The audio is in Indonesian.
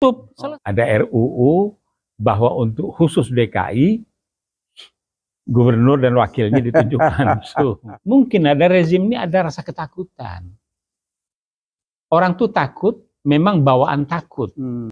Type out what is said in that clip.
tutup. Oh, ada RUU bahwa untuk khusus DKI gubernur dan wakilnya ditunjuk langsung. Mungkin ada rezim ini ada rasa ketakutan. Orang tuh takut, memang bawaan takut. Hmm.